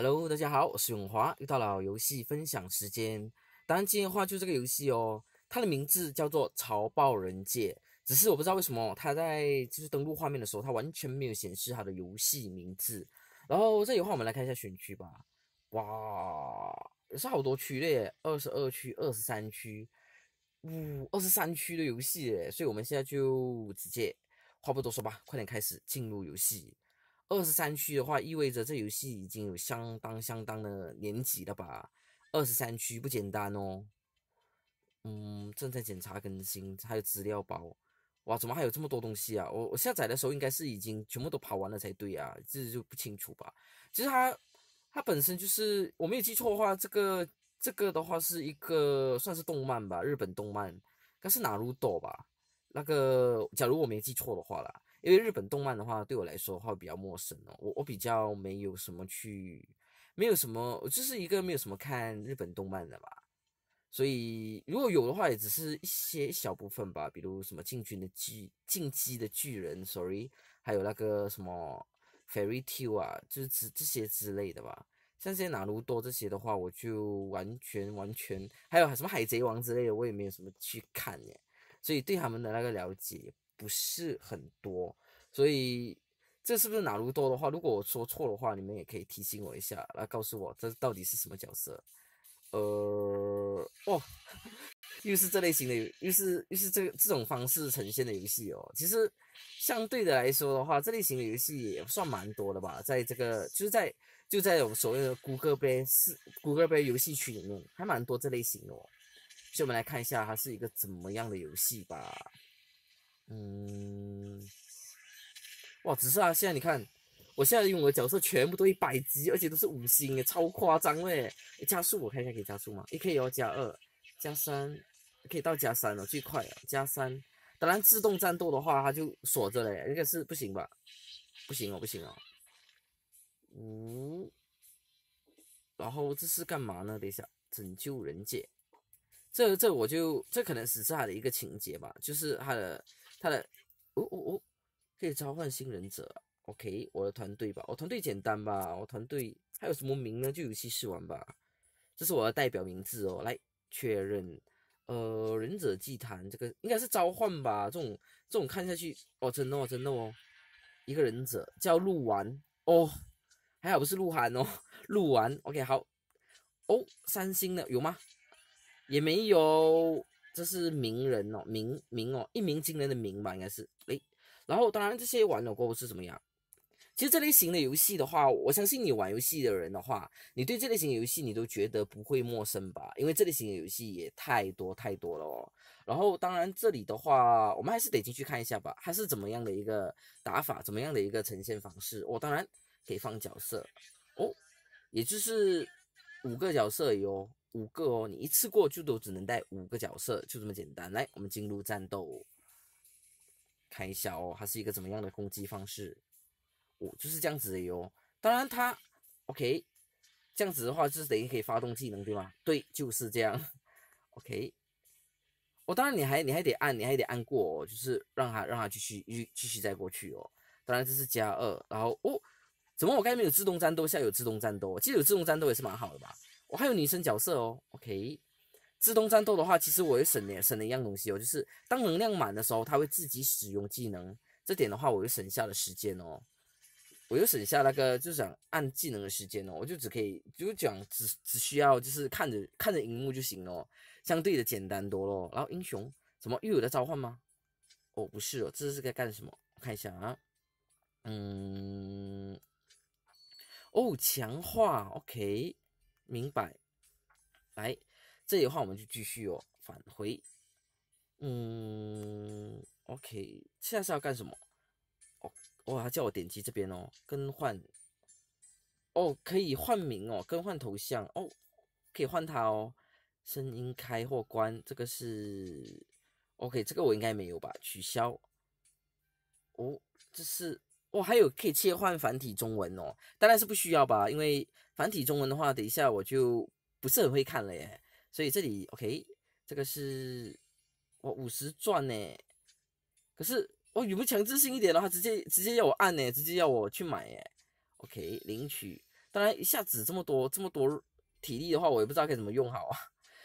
Hello，大家好，我是永华，又到了游戏分享时间。当然，今天的话就这个游戏哦，它的名字叫做《潮爆人界》。只是我不知道为什么它在就是登录画面的时候，它完全没有显示它的游戏名字。然后这里的话，我们来看一下选区吧。哇，也是好多区嘞，二十二区、二十三区，呜，二十三区的游戏哎。所以我们现在就直接话不多说吧，快点开始进入游戏。二十三区的话，意味着这游戏已经有相当相当的年纪了吧？二十三区不简单哦。嗯，正在检查更新，还有资料包。哇，怎么还有这么多东西啊？我我下载的时候应该是已经全部都跑完了才对啊，这就不清楚吧。其实它它本身就是，我没有记错的话，这个这个的话是一个算是动漫吧，日本动漫，应该是哪路斗吧？那个假如我没记错的话啦。因为日本动漫的话，对我来说的话比较陌生哦，我我比较没有什么去，没有什么，我就是一个没有什么看日本动漫的吧。所以如果有的话，也只是一些小部分吧。比如什么《进群的巨进击的巨人》，sorry，还有那个什么《Fairy Tail》啊，就是这这些之类的吧。像这些《哪鲁多》这些的话，我就完全完全，还有什么《海贼王》之类的，我也没有什么去看耶。所以对他们的那个了解。不是很多，所以这是不是哪路多的话？如果我说错的话，你们也可以提醒我一下，来告诉我这到底是什么角色？呃，哦，又是这类型的，又是又是这这种方式呈现的游戏哦。其实相对的来说的话，这类型的游戏也算蛮多的吧，在这个就是在就在我们所谓的谷歌呗是谷歌呗游戏区里面还蛮多这类型的，所以我们来看一下它是一个怎么样的游戏吧。嗯，哇！只是啊，现在你看，我现在用我的角色全部都一百级，而且都是五星诶，超夸张诶。加速，我看一下可以加速吗？一可以加二，加三，可以到加三了，最快了，加三。当然，自动战斗的话，它就锁着嘞，应该是不行吧？不行哦，不行哦。五，然后这是干嘛呢？等一下，拯救人界。这这我就这可能是他的一个情节吧，就是他的。他的，哦哦哦，可以召唤新忍者，OK，我的团队吧，我团队简单吧，我团队还有什么名呢？就游戏试玩吧，这是我的代表名字哦。来确认，呃，忍者祭坛这个应该是召唤吧，这种这种看下去，哦，真的哦真的哦，一个忍者叫鹿丸哦，还好不是鹿晗哦，鹿丸，OK，好，哦，三星的有吗？也没有。这是名人哦，名名哦，一鸣惊人的名吧，应该是。诶。然后当然这些玩了过后是什么样？其实这类型的游戏的话，我相信你玩游戏的人的话，你对这类型游戏你都觉得不会陌生吧？因为这类型的游戏也太多太多了哦。然后当然这里的话，我们还是得进去看一下吧，它是怎么样的一个打法，怎么样的一个呈现方式。哦，当然可以放角色哦，也就是五个角色哦。五个哦，你一次过就都只能带五个角色，就这么简单。来，我们进入战斗，看一下哦，它是一个怎么样的攻击方式？哦，就是这样子的哦。当然它 o k 这样子的话就是等于可以发动技能，对吗？对，就是这样。OK，哦，当然你还你还得按，你还得按过，哦，就是让它让它继续续继续再过去哦。当然这是加二，然后哦，怎么我刚才没有自动战斗，现在有自动战斗，其实有自动战斗也是蛮好的吧？我还有女生角色哦。OK，自动战斗的话，其实我也省了省了一样东西哦，就是当能量满的时候，它会自己使用技能。这点的话，我就省下了时间哦，我就省下那个，就想按技能的时间哦，我就只可以，就讲只只需要就是看着看着荧幕就行了，相对的简单多了。然后英雄什么又有在召唤吗？哦，不是哦，这是在干什么？看一下啊，嗯，哦，强化，OK。明白，来，这里的话我们就继续哦，返回，嗯，OK，现在是要干什么？哦，哇，叫我点击这边哦，更换，哦，可以换名哦，更换头像哦，可以换他哦，声音开或关，这个是 OK，这个我应该没有吧？取消，哦，这是。哇，还有可以切换繁体中文哦，当然是不需要吧，因为繁体中文的话，等一下我就不是很会看了耶。所以这里 OK，这个是我五十钻呢，可是我有没有强制性一点的话，直接直接要我按呢，直接要我去买耶。OK，领取，当然一下子这么多这么多体力的话，我也不知道该怎么用好啊，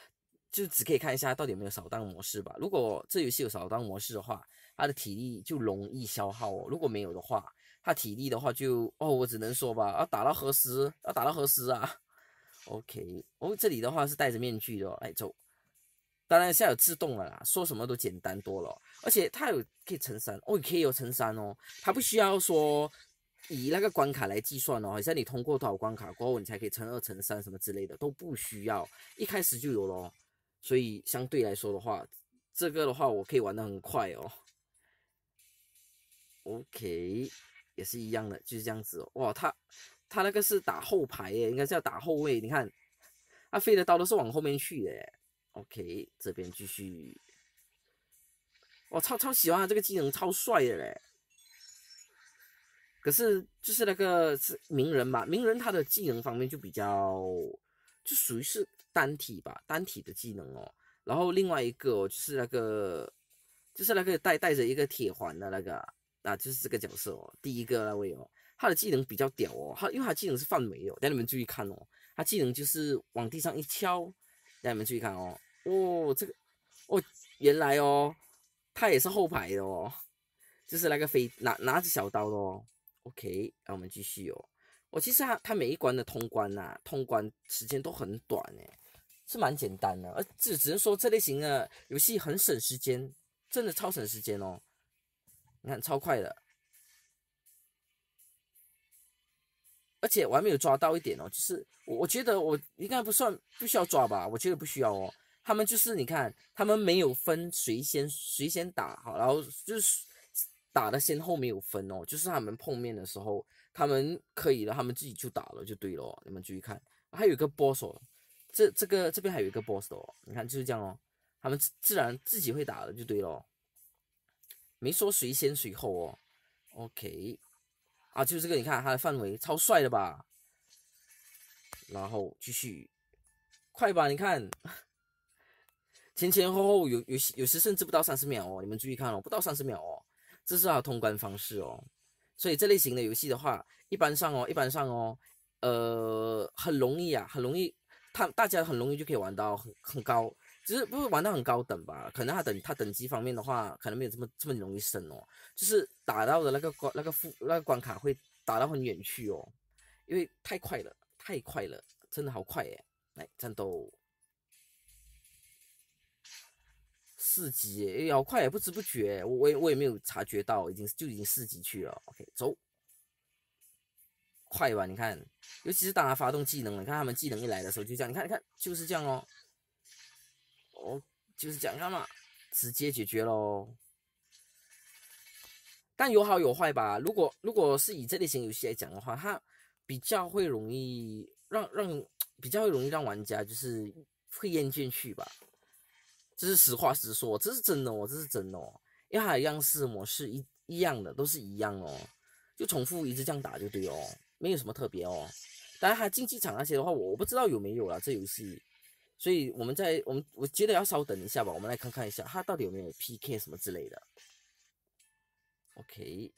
就只可以看一下到底有没有扫荡模式吧。如果这游戏有扫荡模式的话。他的体力就容易消耗哦。如果没有的话，他体力的话就哦，我只能说吧，要打到何时？要打到何时啊？OK，哦，这里的话是戴着面具的，哎，走。当然现在有自动了啦，说什么都简单多了。而且它有可以乘三哦，可以有乘三哦，它不需要说以那个关卡来计算哦，好像你通过多少关卡过后你才可以乘二乘三什么之类的都不需要，一开始就有咯。所以相对来说的话，这个的话我可以玩得很快哦。OK，也是一样的，就是这样子哇。他他那个是打后排耶，应该是要打后卫。你看，他飞的刀都是往后面去的。OK，这边继续。我超超喜欢他这个技能，超帅的嘞。可是就是那个是鸣人嘛，鸣人他的技能方面就比较，就属于是单体吧，单体的技能哦。然后另外一个就是那个，就是那个带带着一个铁环的那个。那就是这个角色哦，第一个那位哦，他的技能比较屌哦，他因为他技能是放哦，有，带你们注意看哦，他技能就是往地上一敲，带你们注意看哦，哦这个哦原来哦，他也是后排的哦，就是那个飞拿拿着小刀的哦，OK，那我们继续哦，我其实他他每一关的通关呐，通关时间都很短诶，是蛮简单的，而只只能说这类型的游戏很省时间，真的超省时间哦。你看超快的，而且我还没有抓到一点哦，就是我觉得我应该不算不需要抓吧，我觉得不需要哦。他们就是你看他们没有分谁先谁先打好，然后就是打的先后没有分哦，就是他们碰面的时候，他们可以了，他们自己就打了就对了哦。你们注意看，还有一个 boss，这这个这边还有一个 boss 哦，你看就是这样哦，他们自自然自己会打了就对了。没说谁先谁后哦，OK，啊，就这个，你看它的范围超帅的吧，然后继续，快吧，你看，前前后后有有有时甚至不到三十秒哦，你们注意看哦，不到三十秒哦，这是的通关方式哦，所以这类型的游戏的话，一般上哦，一般上哦，呃，很容易啊，很容易，他大家很容易就可以玩到很很高。只是不会玩到很高等吧？可能他等他等级方面的话，可能没有这么这么容易升哦。就是打到的那个关、那个副、那个关卡会打到很远去哦，因为太快了，太快了，真的好快耶！来战斗，四级哎，好快哎，不知不觉，我我也我也没有察觉到，已经就已经四级去了。OK，走，快吧，你看，尤其是当他发动技能了，你看他们技能一来的时候就这样，你看你看就是这样哦。哦，就是讲干嘛，直接解决喽。但有好有坏吧。如果如果是以这类型游戏来讲的话，它比较会容易让让比较容易让玩家就是会厌倦去吧。这是实话实说，这是真的哦，这是真的哦。因为它的样式模式一一样的都是一样哦，就重复一直这样打就对哦，没有什么特别哦。当然它竞技场那些的话，我我不知道有没有了这游戏。所以，我们在我们我觉得要稍等一下吧，我们来看看一下他到底有没有 PK 什么之类的。OK，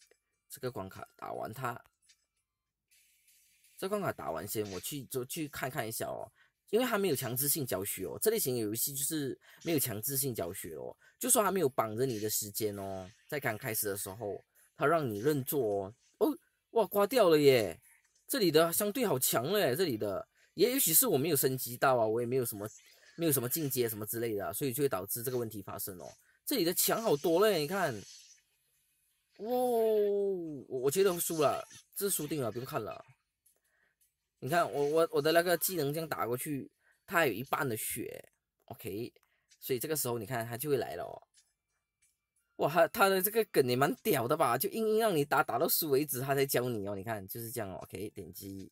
这个关卡打完他，这关卡打完先，我去就去看看一下哦。因为他没有强制性教学哦，这类型游戏就是没有强制性教学哦，就说他没有绑着你的时间哦，在刚开始的时候他让你认座哦。哦，哇，刮掉了耶！这里的相对好强嘞，这里的。也许是我没有升级到啊，我也没有什么，没有什么进阶什么之类的，所以就会导致这个问题发生哦。这里的墙好多嘞，你看，哇，我我觉得输了，这输定了，不用看了。你看我我我的那个技能这样打过去，它还有一半的血。OK，所以这个时候你看它就会来了。哦。哇，他他的这个梗也蛮屌的吧？就硬硬让你打打到输为止，他才教你哦。你看就是这样哦。OK，点击，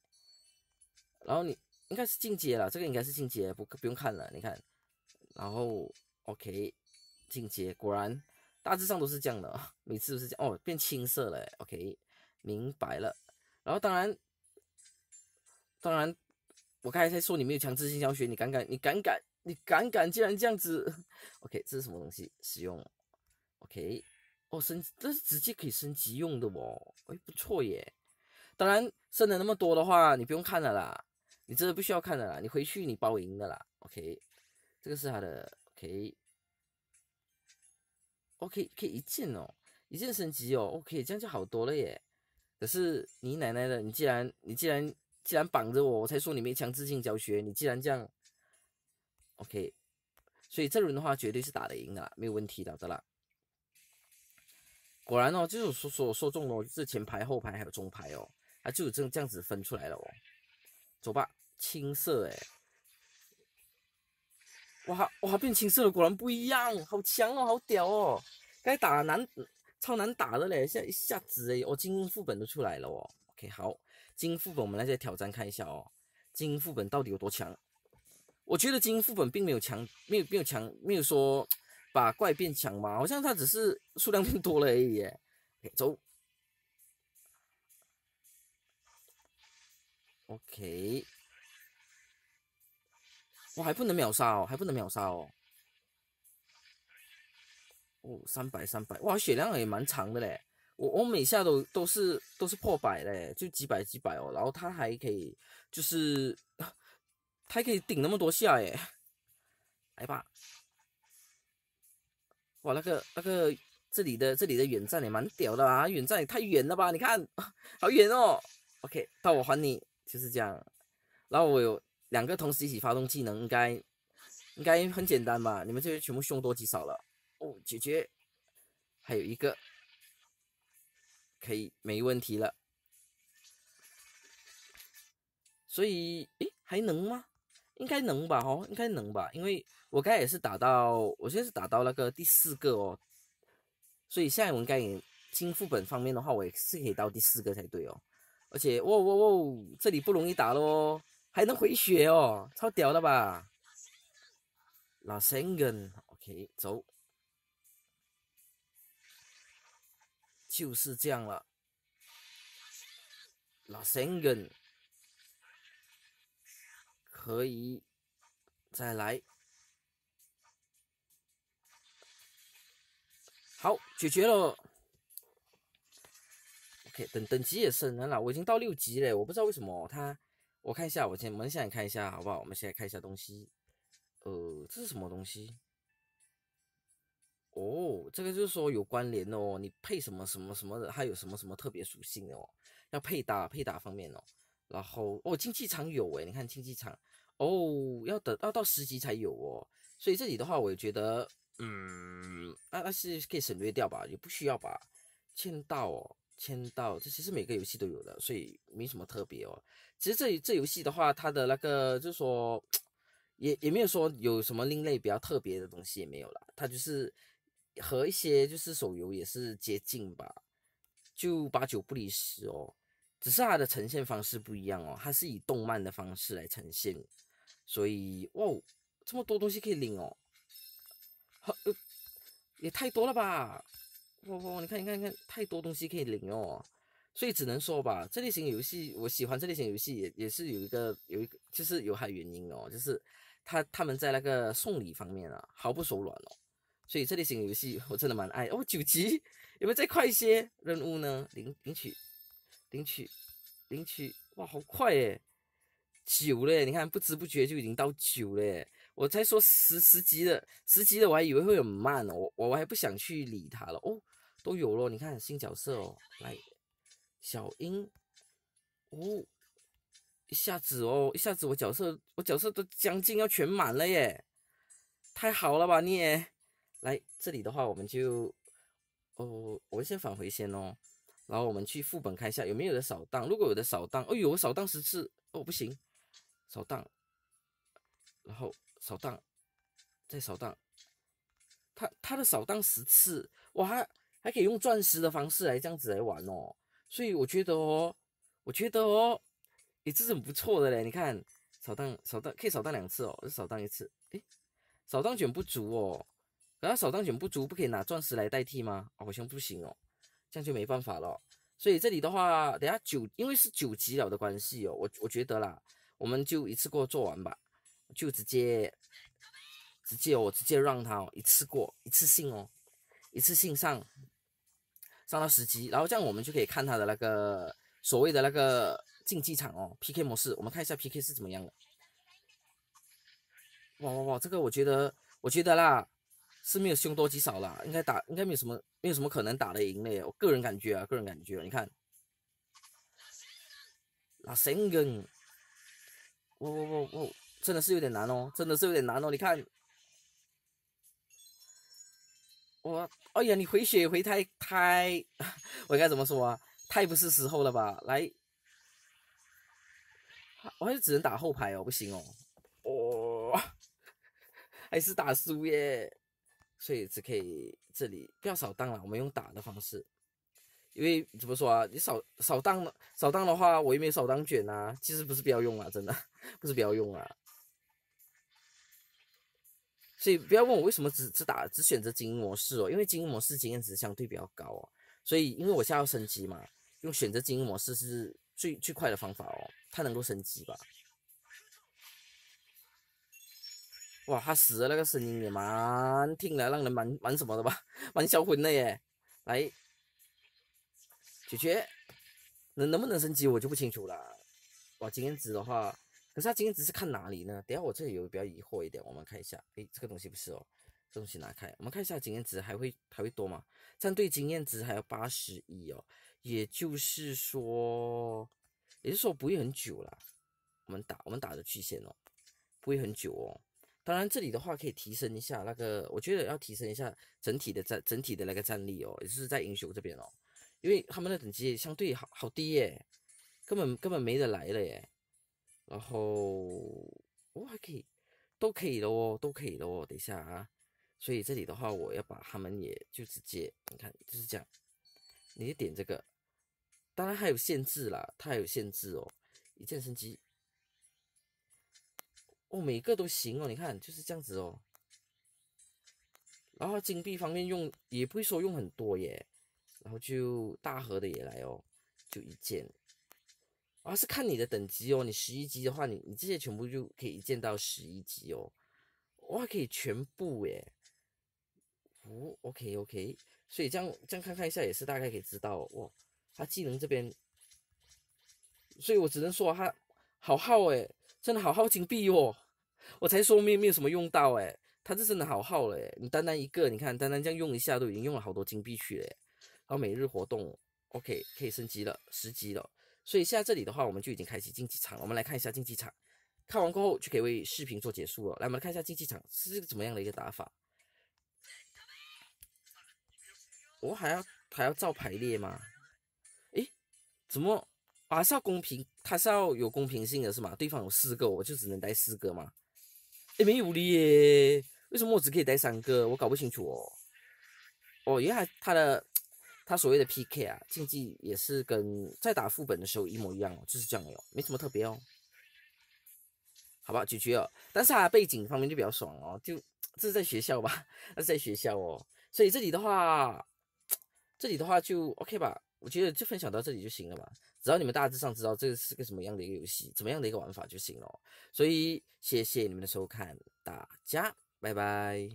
然后你。应该是进阶了，这个应该是进阶，不不用看了。你看，然后 OK 进阶，果然大致上都是这样的啊。每次都是这样哦，变青色了。OK，明白了。然后当然，当然，我刚才在说你没有强制性教学，你敢敢你敢敢你敢敢竟然这样子。OK，这是什么东西？使用。OK，哦，升这是直接可以升级用的哦。哎，不错耶。当然，升了那么多的话，你不用看了啦。你这的不需要看的啦，你回去你包赢的啦，OK，这个是他的，OK，OK，可以一键哦，一键升级哦，OK，这样就好多了耶。可是你奶奶的，你既然你既然既然绑着我，我才说你没强制性教学，你既然这样，OK，所以这轮的话绝对是打得赢的，啦，没有问题的的啦。果然哦，就是说说说中了，这是前排、后排还有中排哦，啊，就有这这样子分出来了哦。走吧，青色哎！哇哇，变青色了，果然不一样，好强哦，好屌哦！该打难，超难打的嘞，现在一下子哎，哦，金副本都出来了哦。OK，好，金副本我们来再挑战看一下哦，金副本到底有多强？我觉得金副本并没有强，没有没有强，没有说把怪变强嘛，好像它只是数量变多了而已。OK，走。OK，我还不能秒杀哦，还不能秒杀哦。哦，三百三百，哇，血量也蛮长的嘞。我我每下都都是都是破百嘞，就几百几百哦。然后他还可以，就是他还可以顶那么多下耶。来吧，哇，那个那个这里的这里的远战也蛮屌的啊，远战也太远了吧？你看，好远哦。OK，到我还你。就是这样，然后我有两个同时一起发动技能，应该应该很简单吧？你们这些全部凶多吉少了哦，解决还有一个可以没问题了。所以诶还能吗？应该能吧？哦，应该能吧？因为我刚才也是打到，我现在是打到那个第四个哦，所以现在我应该也。进副本方面的话，我也是可以到第四个才对哦。而且，哇哇哇，这里不容易打咯，还能回血哦，超屌的吧？老神根，OK，走，就是这样了。老神根，可以再来，好，解决了。等等级也升了啦，我已经到六级了，我不知道为什么他，我看一下，我先门下看一下，好不好？我们现在看一下东西，呃，这是什么东西？哦，这个就是说有关联哦，你配什么什么什么的，它有什么什么特别属性哦，要配搭配搭方面哦。然后哦，竞技场有诶，你看竞技场哦，要等要到十级才有哦。所以这里的话，我觉得嗯，那那是可以省略掉吧，也不需要吧，签到哦。签到，这其实每个游戏都有的，所以没什么特别哦。其实这这游戏的话，它的那个就是说，也也没有说有什么另类比较特别的东西也没有了，它就是和一些就是手游也是接近吧，就八九不离十哦。只是它的呈现方式不一样哦，它是以动漫的方式来呈现，所以哇，这么多东西可以领哦，好，也太多了吧。哇哇，你看你看你看，太多东西可以领哦，所以只能说吧，这类型游戏我喜欢，这类型游戏也也是有一个有一个就是有它原因哦，就是他他们在那个送礼方面啊毫不手软哦，所以这类型游戏我真的蛮爱哦。九级有没有再快一些任务呢？领领取领取领取，哇，好快诶。九嘞！你看不知不觉就已经到九嘞，我才说十十级的十级的，我还以为会很慢哦，我我还不想去理他了哦。都有了，你看新角色哦，来小樱，呜，一下子哦，一下子我角色我角色都将近要全满了耶，太好了吧你？也，来这里的话，我们就哦，我们先返回先哦，然后我们去副本看一下有没有的扫荡，如果有的扫荡，哎呦我扫荡十次哦不行，扫荡，然后扫荡，再扫荡，他他的扫荡十次，哇！还可以用钻石的方式来这样子来玩哦，所以我觉得哦，我觉得哦，也是很不错的嘞。你看，扫荡扫荡可以扫荡两次哦，就扫荡一次，哎，扫荡卷不足哦。后扫荡卷不足不可以拿钻石来代替吗？好像不行哦，这样就没办法了。所以这里的话，等下九，因为是九级了的关系哦，我我觉得啦，我们就一次过做完吧，就直接直接哦，直接让他一次过一次性哦，一次性上。上到十级，然后这样我们就可以看他的那个所谓的那个竞技场哦，P K 模式，我们看一下 P K 是怎么样的。哇哇哇！这个我觉得，我觉得啦，是没有凶多吉少啦，应该打应该没有什么没有什么可能打得赢的。我个人感觉啊，个人感觉，你看，啊，神根，哇哇哇哇，真的是有点难哦，真的是有点难哦，你看。我，哎呀，你回血回太太，我该怎么说啊？太不是时候了吧？来，我是只能打后排哦，不行哦，哦，还是打输耶，所以只可以这里不要扫荡了，我们用打的方式，因为怎么说啊？你扫扫荡扫荡的话，我又没扫荡卷啊，其实不是不要用啊，真的不是不要用啊。所以不要问我为什么只只打只选择精英模式哦，因为精英模式经验值相对比较高哦，所以因为我现在要升级嘛，用选择精英模式是最最快的方法哦，它能够升级吧？哇，它死的那个声音也蛮听来让人蛮蛮什么的吧，蛮销魂的耶！来，解决能能不能升级我就不清楚了。哇，经验值的话。可是他经验值是看哪里呢？等下我这里有比较疑惑一点，我们看一下，诶，这个东西不是哦，这东西拿开，我们看一下经验值还会还会多吗？战队经验值还有八十一哦，也就是说，也就是说不会很久啦。我们打我们打的曲线哦，不会很久哦。当然这里的话可以提升一下那个，我觉得要提升一下整体的战整体的那个战力哦，也是在英雄这边哦，因为他们的等级相对好好低耶，根本根本没得来了耶。然后我还可以，都可以的哦，都可以的哦。等一下啊，所以这里的话，我要把他们也就直接，你看就是这样，你就点这个。当然还有限制啦，它有限制哦，一键升级。哦，每个都行哦，你看就是这样子哦。然后金币方面用也不会说用很多耶，然后就大盒的也来哦，就一件啊，是看你的等级哦。你十一级的话，你你这些全部就可以键到十一级哦。哇，可以全部耶！哦，OK OK，所以这样这样看看一下也是大概可以知道哦。他技能这边，所以我只能说他好耗诶，真的好耗金币哦。我才说没没有什么用到诶，他这真的好耗嘞。你单单一个你看，单单这样用一下都已经用了好多金币去了。然后每日活动 OK 可以升级了，十级了。所以现在这里的话，我们就已经开启竞技场。我们来看一下竞技场，看完过后就可以为视频做结束了。来，我们来看一下竞技场是个怎么样的一个打法。我还要还要照排列吗？诶，怎么啊？是要公平？它是要有公平性的是吗？对方有四个，我就只能带四个吗？诶，没有的耶，为什么我只可以带三个？我搞不清楚哦。哦，原来他的。他所谓的 PK 啊，竞技也是跟在打副本的时候一模一样哦，就是这样哦，没什么特别哦。好吧，解决了。但是啊，背景方面就比较爽哦，就这是在学校吧，那是在学校哦。所以这里的话，这里的话就 OK 吧。我觉得就分享到这里就行了嘛，只要你们大致上知道这是个什么样的一个游戏，怎么样的一个玩法就行了。所以谢谢你们的收看，大家拜拜。